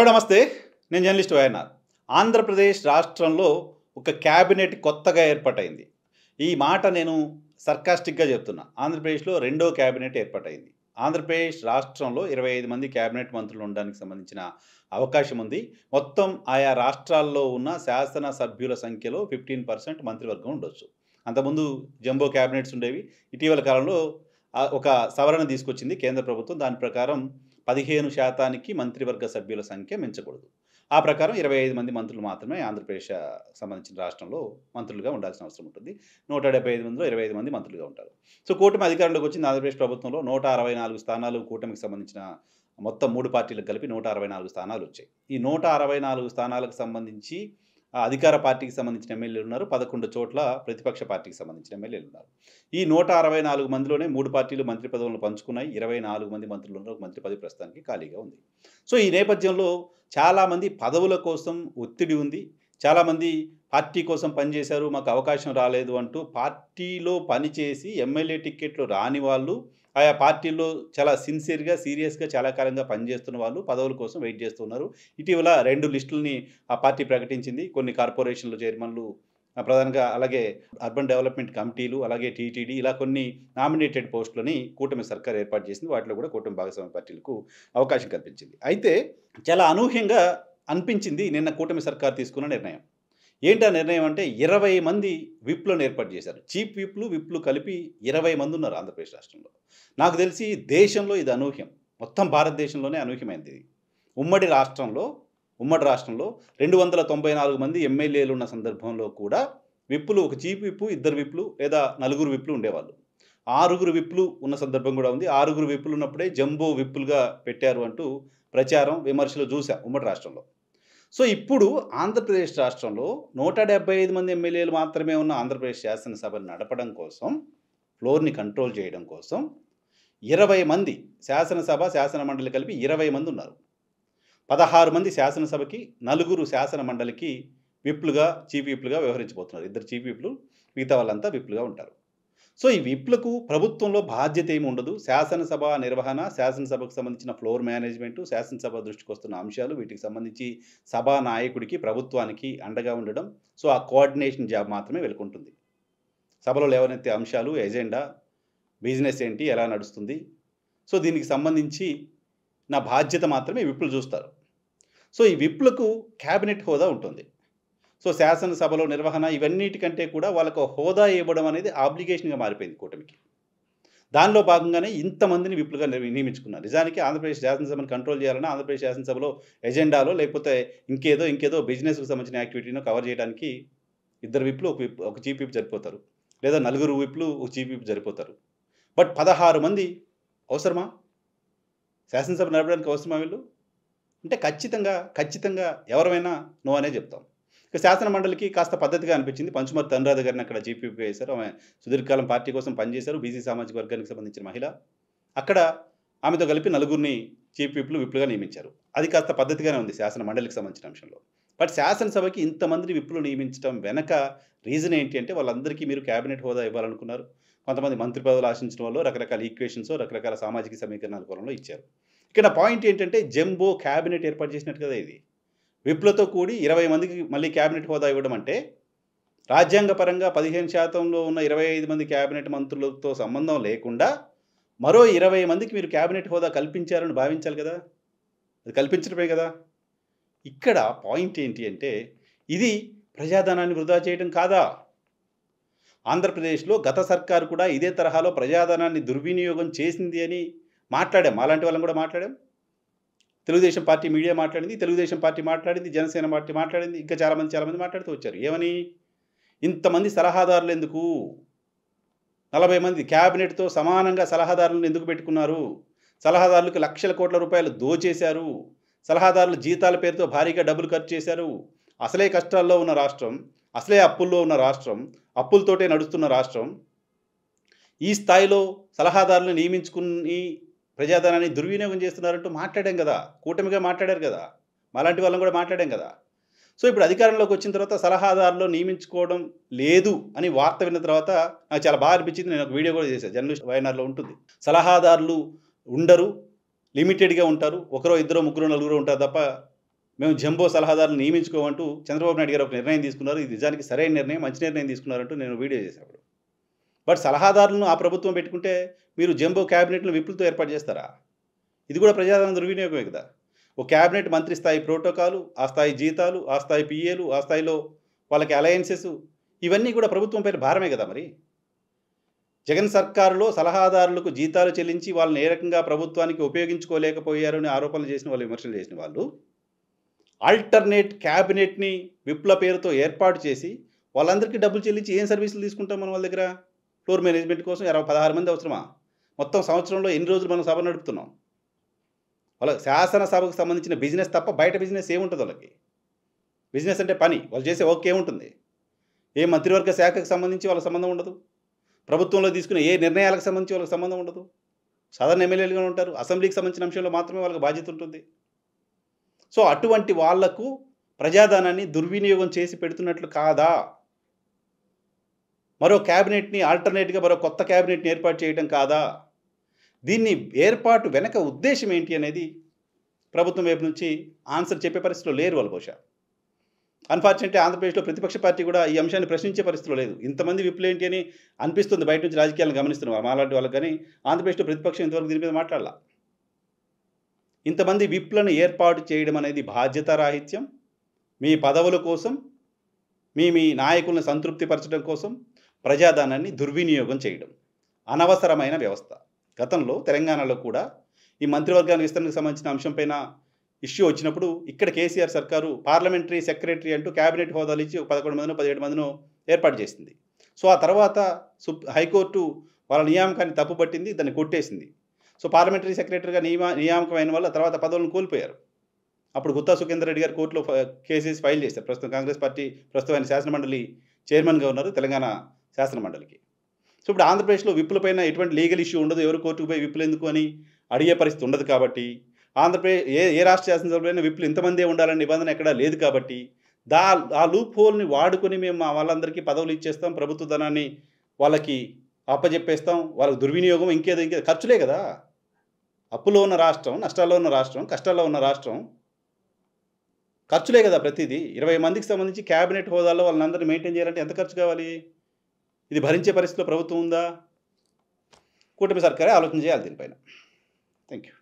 hello నమస్తే నేను journalist YNR Andhra Pradesh రాష్ట్రంలో ఒక క్యాబినెట్ కొత్తగా ఏర్పాటైంది ఈ మాట నేను సర్కాస్టిక్గా చెప్తున్నా ఆంధ్రప్రదేశ్లో రెండో క్యాబినెట్ ఏర్పాటైంది ఆంధ్రప్రదేశ్ రాష్ట్రంలో ఇరవై ఐదు మంది క్యాబినెట్ మంత్రులు ఉండడానికి సంబంధించిన అవకాశం ఉంది మొత్తం ఆయా రాష్ట్రాల్లో ఉన్న శాసనసభ్యుల సంఖ్యలో ఫిఫ్టీన్ పర్సెంట్ మంత్రివర్గం ఉండొచ్చు అంతకుముందు జంబో క్యాబినెట్స్ ఉండేవి ఇటీవల కాలంలో ఒక సవరణ తీసుకొచ్చింది కేంద్ర ప్రభుత్వం దాని ప్రకారం పదిహేను శాతానికి మంత్రివర్గ సభ్యుల సంఖ్య మించకూడదు ఆ ప్రకారం ఇరవై ఐదు మంది మంత్రులు మాత్రమే ఆంధ్రప్రదేశ్ సంబంధించిన రాష్ట్రంలో మంత్రులుగా ఉండాల్సిన అవసరం ఉంటుంది నూట డెబ్బై ఐదు మందిలో ఇరవై ఐదు మంది మంత్రులుగా ఉంటారు సో కూటమి అధికారంలోకి వచ్చింది ఆంధ్రప్రదేశ్ ప్రభుత్వంలో నూట అరవై నాలుగు స్థానాలు కూటమికి సంబంధించిన మొత్తం మూడు పార్టీలకు కలిపి నూట అరవై నాలుగు స్థానాలు వచ్చాయి ఈ నూట అరవై నాలుగు స్థానాలకు సంబంధించి అధికార పార్టీకి సంబంధించిన ఎమ్మెల్యేలు ఉన్నారు పదకొండు చోట్ల ప్రతిపక్ష పార్టీకి సంబంధించిన ఎమ్మెల్యేలు ఉన్నారు ఈ నూట అరవై నాలుగు మందిలోనే మూడు పార్టీలు మంత్రి పదవులను పంచుకున్నాయి ఇరవై నాలుగు మంది మంత్రులు ఉన్నారు మంత్రి పదవి ప్రస్తుతానికి ఖాళీగా ఉంది సో ఈ నేపథ్యంలో చాలామంది పదవుల కోసం ఒత్తిడి ఉంది చాలామంది పార్టీ కోసం పనిచేశారు మాకు అవకాశం రాలేదు అంటూ పార్టీలో పనిచేసి ఎమ్మెల్యే టిక్కెట్లు రాని వాళ్ళు ఆయా పార్టీల్లో చాలా సిన్సియర్గా సీరియస్గా చాలా కాలంగా పనిచేస్తున్న వాళ్ళు పదవుల కోసం వెయిట్ చేస్తున్నారు ఇటీవల రెండు లిస్టులని ఆ పార్టీ ప్రకటించింది కొన్ని కార్పొరేషన్ల చైర్మన్లు ప్రధానంగా అలాగే అర్బన్ డెవలప్మెంట్ కమిటీలు అలాగే టీటీడీ ఇలా కొన్ని నామినేటెడ్ పోస్టులని కూటమి సర్కార్ ఏర్పాటు చేసింది వాటిలో కూడా కూటమి భాగస్వామ్య పార్టీలకు అవకాశం కల్పించింది అయితే చాలా అనూహ్యంగా అనిపించింది నిన్న కూటమి సర్కార్ తీసుకున్న నిర్ణయం ఏంటా నిర్ణయం అంటే ఇరవై మంది విప్లను ఏర్పాటు చేశారు చీఫ్ విప్లు విప్లు కలిపి ఇరవై మంది ఉన్నారు ఆంధ్రప్రదేశ్ రాష్ట్రంలో నాకు తెలిసి దేశంలో ఇది అనూహ్యం మొత్తం భారతదేశంలోనే అనూహ్యమైంది ఇది ఉమ్మడి రాష్ట్రంలో ఉమ్మడి రాష్ట్రంలో రెండు వందల తొంభై నాలుగు మంది ఎమ్మెల్యేలు ఉన్న సందర్భంలో కూడా విప్పులు ఒక చీఫ్ విప్పు ఇద్దరు విప్లు లేదా నలుగురు విప్లు ఉండేవాళ్ళు ఆరుగురు విప్లు ఉన్న సందర్భం కూడా ఉంది ఆరుగురు విప్పులు ఉన్నప్పుడే జంబో విప్పులుగా పెట్టారు అంటూ ప్రచారం విమర్శలు చూశాం ఉమ్మడి రాష్ట్రంలో సో ఇప్పుడు ఆంధ్రప్రదేశ్ రాష్ట్రంలో నూట డెబ్బై ఐదు మంది ఎమ్మెల్యేలు మాత్రమే ఉన్న ఆంధ్రప్రదేశ్ శాసనసభను నడపడం కోసం ఫ్లోర్ని కంట్రోల్ చేయడం కోసం ఇరవై మంది శాసనసభ శాసన మండలి కలిపి ఇరవై మంది ఉన్నారు పదహారు మంది శాసనసభకి నలుగురు శాసన మండలికి విప్లుగా చీఫ్ విప్లుగా వ్యవహరించబోతున్నారు ఇద్దరు చీఫ్ విప్లు మిగతా వాళ్ళంతా విప్లుగా ఉంటారు సో ఈ విప్లకు ప్రభుత్వంలో బాధ్యత ఏమి ఉండదు శాసనసభ నిర్వహణ శాసనసభకు సంబంధించిన ఫ్లోర్ మేనేజ్మెంట్ శాసనసభ దృష్టికి వస్తున్న అంశాలు వీటికి సంబంధించి సభా నాయకుడికి ప్రభుత్వానికి అండగా ఉండడం సో ఆ కోఆర్డినేషన్ జాబ్ మాత్రమే వెళ్ళుకుంటుంది సభలో లేవనెత్తే అంశాలు ఎజెండా బిజినెస్ ఏంటి ఎలా నడుస్తుంది సో దీనికి సంబంధించి నా బాధ్యత మాత్రమే విప్లు చూస్తారు సో ఈ విప్లకు క్యాబినెట్ హోదా ఉంటుంది సో శాసనసభలో నిర్వహణ ఇవన్నిటికంటే కూడా వాళ్ళకు హోదా ఇవ్వడం అనేది ఆబ్లిగేషన్గా మారిపోయింది కూటమికి దానిలో భాగంగానే ఇంతమందిని విప్లుగా నియమించుకున్నారు నిజానికి ఆంధ్రప్రదేశ్ శాసనసభను కంట్రోల్ చేయాలని ఆంధ్రప్రదేశ్ శాసనసభలో ఎజెండాలో లేకపోతే ఇంకేదో ఇంకేదో బిజినెస్కి సంబంధించిన యాక్టివిటీని కవర్ చేయడానికి ఇద్దరు విప్లు ఒక విప్ ఒక చీఫ్ విప్ జరిపోతారు లేదా నలుగురు విప్లు ఒక చీఫ్ విప్ జరిపోతారు బట్ పదహారు మంది అవసరమా శాసనసభ నడపడానికి అవసరమా వీళ్ళు అంటే ఖచ్చితంగా ఖచ్చితంగా ఎవరైనా నువ్వు అనే చెప్తాం ఇక శాసన మండలికి కాస్త పద్ధతిగా అనిపించింది పంచుమర్ తనురాధ గారిని అక్కడ జీపీపీ వేశారు ఆమె సుదీర్ఘకాలం పార్టీ కోసం పనిచేశారు బీసీ సామాజిక వర్గానికి సంబంధించిన మహిళ అక్కడ ఆమెతో కలిపి నలుగురిని జీపీపీలు విప్లు విప్లుగా నియమించారు అది కాస్త పద్ధతిగానే ఉంది శాసన మండలికి సంబంధించిన అంశంలో బట్ శాసనసభకి ఇంతమంది విప్లు నియమించడం వెనక రీజన్ ఏంటి అంటే వాళ్ళందరికీ మీరు క్యాబినెట్ హోదా ఇవ్వాలనుకున్నారు కొంతమంది మంత్రి పదవులు ఆశించడం వల్ల రకరకాల ఈక్వేషన్స్ రకరకాల సామాజిక సమీకరణాల కోణంలో ఇచ్చారు ఇక్కడ పాయింట్ ఏంటంటే జంబో క్యాబినెట్ ఏర్పాటు చేసినట్టు కదా ఇది విప్లతో కూడి ఇరవై మందికి మళ్ళీ క్యాబినెట్ హోదా ఇవ్వడం అంటే రాజ్యాంగపరంగా పదిహేను శాతంలో ఉన్న ఇరవై ఐదు మంది క్యాబినెట్ మంత్రులతో సంబంధం లేకుండా మరో ఇరవై మందికి మీరు క్యాబినెట్ హోదా కల్పించారని భావించాలి కదా అది కల్పించడమే కదా ఇక్కడ పాయింట్ ఏంటి అంటే ఇది ప్రజాధనాన్ని వృధా చేయడం కాదా ఆంధ్రప్రదేశ్లో గత సర్కారు కూడా ఇదే తరహాలో ప్రజాధనాన్ని దుర్వినియోగం చేసింది అని మాట్లాడాం అలాంటి వాళ్ళని కూడా మాట్లాడాం తెలుగుదేశం పార్టీ మీడియా మాట్లాడింది తెలుగుదేశం పార్టీ మాట్లాడింది జనసేన పార్టీ మాట్లాడింది ఇంకా చాలామంది చాలామంది మాట్లాడుతూ వచ్చారు ఏమని ఇంతమంది సలహాదారులు ఎందుకు నలభై మంది క్యాబినెట్తో సమానంగా సలహాదారులను ఎందుకు పెట్టుకున్నారు సలహాదారులకు లక్షల కోట్ల రూపాయలు దోచేశారు సలహాదారుల జీతాల పేరుతో భారీగా డబ్బులు ఖర్చు చేశారు అసలే కష్టాల్లో ఉన్న రాష్ట్రం అసలే అప్పుల్లో ఉన్న రాష్ట్రం అప్పులతోటే నడుస్తున్న రాష్ట్రం ఈ స్థాయిలో సలహాదారులను నియమించుకుని ప్రజాధనాన్ని దుర్వినియోగం చేస్తున్నారంటూ మాట్లాడాం కదా కూటమిగా మాట్లాడారు కదా మాలాంటి వాళ్ళని కూడా మాట్లాడాం కదా సో ఇప్పుడు అధికారంలోకి వచ్చిన తర్వాత సలహాదారులు నియమించుకోవడం లేదు అని వార్త విన్న తర్వాత నాకు చాలా బాగా అనిపించింది నేను ఒక వీడియో కూడా చేశాను జర్నలిస్ట్ వైనార్లో ఉంటుంది సలహాదారులు ఉండరు లిమిటెడ్గా ఉంటారు ఒకరో ఇద్దరు ముగ్గురు నలుగురు ఉంటారు తప్ప మేము జంబో సలహాదారులు నియమించుకోమంటూ చంద్రబాబు నాయుడు గారు ఒక నిర్ణయం తీసుకున్నారు ఇది నిజానికి సరైన నిర్ణయం మంచి నిర్ణయం తీసుకున్నారంటూ నేను వీడియో చేశాను వాటి సలహాదారులను ఆ ప్రభుత్వం పెట్టుకుంటే మీరు జంబో క్యాబినెట్ను విప్పులతో ఏర్పాటు చేస్తారా ఇది కూడా ప్రజాదరణ దుర్వినియోగమే కదా ఓ క్యాబినెట్ మంత్రి స్థాయి ప్రోటోకాలు ఆ స్థాయి జీతాలు ఆ స్థాయి పిఏలు ఆ స్థాయిలో వాళ్ళకి అలయన్సెస్ ఇవన్నీ కూడా ప్రభుత్వం పైన భారమే కదా మరి జగన్ సర్కారులో సలహాదారులకు జీతాలు చెల్లించి వాళ్ళని ఏ రకంగా ప్రభుత్వానికి ఉపయోగించుకోలేకపోయారని ఆరోపణలు చేసిన వాళ్ళు విమర్శలు చేసిన వాళ్ళు ఆల్టర్నేట్ క్యాబినెట్ని విప్ల పేరుతో ఏర్పాటు చేసి వాళ్ళందరికీ డబ్బులు చెల్లించి ఏం సర్వీసులు తీసుకుంటాం మనం వాళ్ళ దగ్గర ఫ్లోర్ మేనేజ్మెంట్ కోసం ఇరవై పదహారు మంది అవసరమా మొత్తం సంవత్సరంలో ఎన్ని రోజులు మనం సభ నడుపుతున్నాం వాళ్ళకి శాసనసభకు సంబంధించిన బిజినెస్ తప్ప బయట బిజినెస్ ఏముంటుంది వాళ్ళకి బిజినెస్ అంటే పని వాళ్ళు చేసే ఓకే ఏముంటుంది ఏ మంత్రివర్గ శాఖకు సంబంధించి వాళ్ళకి సంబంధం ఉండదు ప్రభుత్వంలో తీసుకునే ఏ నిర్ణయాలకు సంబంధించి వాళ్ళకి సంబంధం ఉండదు సాధారణ ఎమ్మెల్యేలుగా ఉంటారు అసెంబ్లీకి సంబంధించిన అంశంలో మాత్రమే వాళ్ళకి బాధ్యత ఉంటుంది సో అటువంటి వాళ్లకు ప్రజాధనాన్ని దుర్వినియోగం చేసి పెడుతున్నట్లు కాదా మరో క్యాబినెట్ని ఆల్టర్నేట్గా మరో కొత్త క్యాబినెట్ని ఏర్పాటు చేయడం కాదా దీన్ని ఏర్పాటు వెనక ఉద్దేశం ఏంటి అనేది ప్రభుత్వం వైపు నుంచి ఆన్సర్ చెప్పే పరిస్థితిలో లేరు వాళ్ళు బహుశా అన్ఫార్చునేట్లీ ఆంధ్రప్రదేశ్లో ప్రతిపక్ష పార్టీ కూడా ఈ అంశాన్ని ప్రశ్నించే పరిస్థితిలో లేదు ఇంతమంది విప్పులు ఏంటి అని అనిపిస్తుంది బయట నుంచి రాజకీయాలను గమనిస్తున్నాం మాలాంటి వాళ్ళకి కానీ ఆంధ్రప్రదేశ్లో ప్రతిపక్షం ఇంతవరకు దీని మీద మాట్లాడాల ఇంతమంది విప్లను ఏర్పాటు చేయడం అనేది బాధ్యత రాహిత్యం మీ పదవుల కోసం మీ మీ నాయకులను సంతృప్తిపరచడం కోసం ప్రజాధనాన్ని దుర్వినియోగం చేయడం అనవసరమైన వ్యవస్థ గతంలో తెలంగాణలో కూడా ఈ మంత్రివర్గాల విస్తరణకు సంబంధించిన అంశంపైన ఇష్యూ వచ్చినప్పుడు ఇక్కడ కేసీఆర్ సర్కారు పార్లమెంటరీ సెక్రటరీ అంటూ క్యాబినెట్ హోదాలు ఇచ్చి పదకొండు మందిను పదిహేడు మందిను ఏర్పాటు చేసింది సో ఆ తర్వాత హైకోర్టు వాళ్ళ నియామకాన్ని తప్పుపట్టింది దాన్ని కొట్టేసింది సో పార్లమెంటరీ సెక్రటరీగా నియమ నియామకం అయిన వల్ల తర్వాత పదవులను కోల్పోయారు అప్పుడు గుత్తా సుఖేందర్ రెడ్డి గారు కోర్టులో కేసెస్ ఫైల్ చేశారు ప్రస్తుతం కాంగ్రెస్ పార్టీ ప్రస్తుతం ఆయన శాసనమండలి చైర్మన్గా ఉన్నారు తెలంగాణ శాసనమండలికి సో ఇప్పుడు ఆంధ్రప్రదేశ్లో విప్పులపైన ఎటువంటి లీగల్ ఇష్యూ ఉండదు ఎవరు కోర్టుకు పోయి విప్పులు ఎందుకు అని అడిగే పరిస్థితి ఉండదు కాబట్టి ఆంధ్రప్రదేశ్ ఏ ఏ రాష్ట్ర శాసనసభలో విప్పులు ఇంతమందే ఉండాలని నిబంధన ఎక్కడా లేదు కాబట్టి దా ఆ లూప్ హోల్ని వాడుకొని మేము మా వాళ్ళందరికీ పదవులు ఇచ్చేస్తాం ప్రభుత్వ ధనాన్ని వాళ్ళకి అప్పజెప్పేస్తాం వాళ్ళకి దుర్వినియోగం ఇంకేదో ఇంకేదో ఖర్చులే కదా అప్పులో ఉన్న రాష్ట్రం నష్టాల్లో ఉన్న రాష్ట్రం కష్టాల్లో ఉన్న రాష్ట్రం ఖర్చులే కదా ప్రతిదీ ఇరవై మందికి సంబంధించి క్యాబినెట్ హోదాలో వాళ్ళందరినీ మెయింటైన్ చేయాలంటే ఎంత ఖర్చు కావాలి ఇది భరించే పరిస్థితిలో ప్రభుత్వం ఉందా కూటమి సర్కారే ఆలోచన చేయాలి దీనిపైన థ్యాంక్ యూ